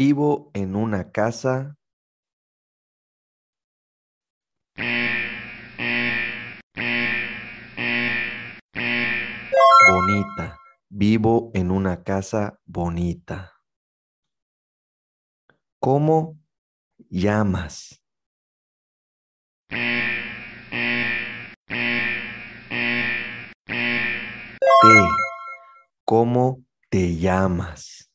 Vivo en una casa. Bonita. Vivo en una casa bonita. ¿Cómo llamas? ¿Cómo te llamas?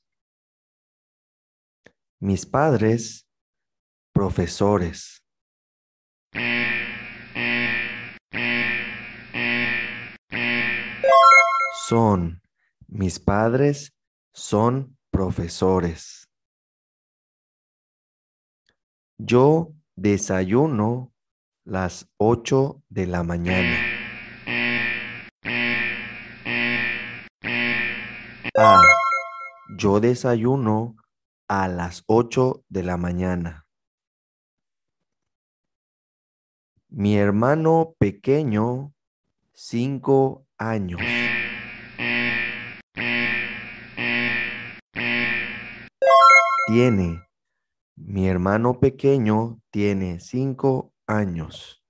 mis padres, profesores. Son, mis padres son profesores. Yo desayuno las ocho de la mañana. Ah, yo desayuno a las 8 de la mañana. Mi hermano pequeño, cinco años. Tiene, mi hermano pequeño tiene cinco años.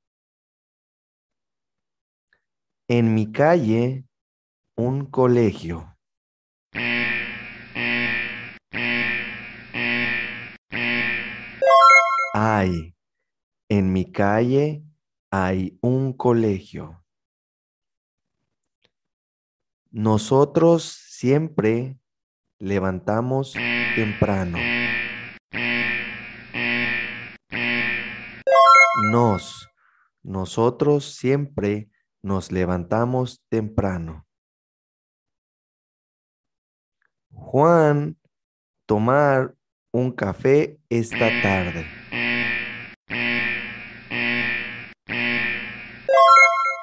En mi calle, un colegio. hay, en mi calle hay un colegio. Nosotros siempre levantamos temprano. Nos, nosotros siempre nos levantamos temprano. Juan, tomar un café esta tarde.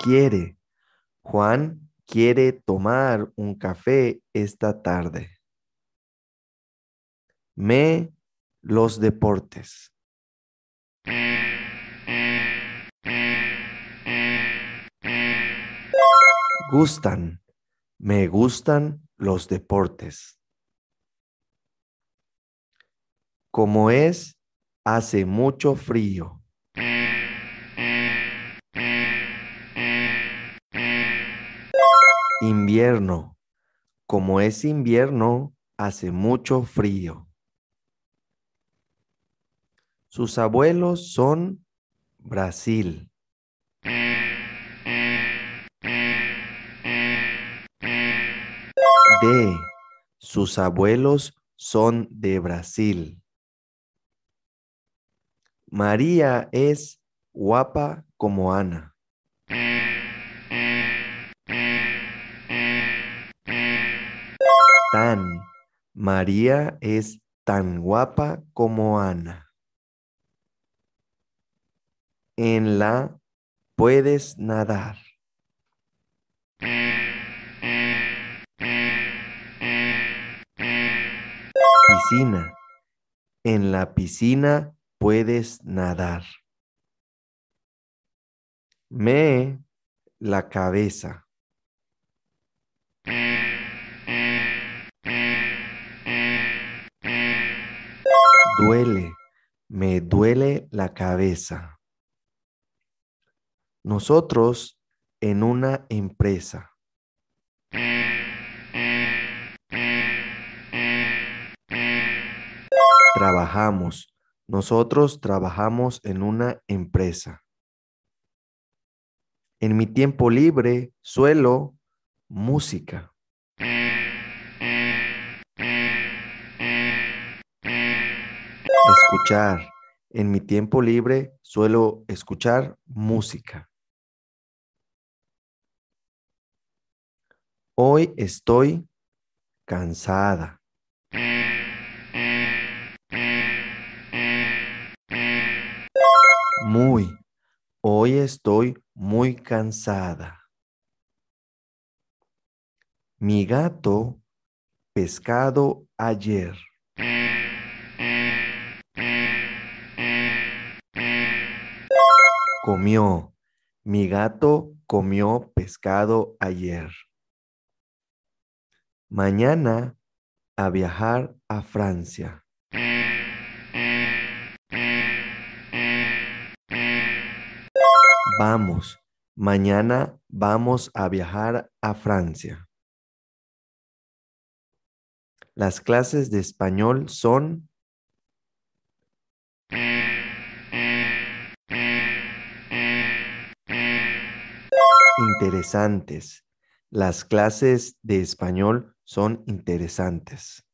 quiere. Juan quiere tomar un café esta tarde. Me los deportes. Gustan. Me gustan los deportes. Como es, hace mucho frío. Invierno. Como es invierno, hace mucho frío. Sus abuelos son Brasil. D. Sus abuelos son de Brasil. María es guapa como Ana. María es tan guapa como Ana. En la puedes nadar. Piscina. En la piscina puedes nadar. Me la cabeza. duele, me duele la cabeza. Nosotros en una empresa. Trabajamos. Nosotros trabajamos en una empresa. En mi tiempo libre suelo música. En mi tiempo libre suelo escuchar música. Hoy estoy cansada. Muy. Hoy estoy muy cansada. Mi gato pescado ayer. comió. Mi gato comió pescado ayer. Mañana a viajar a Francia. Vamos, mañana vamos a viajar a Francia. Las clases de español son interesantes. Las clases de español son interesantes.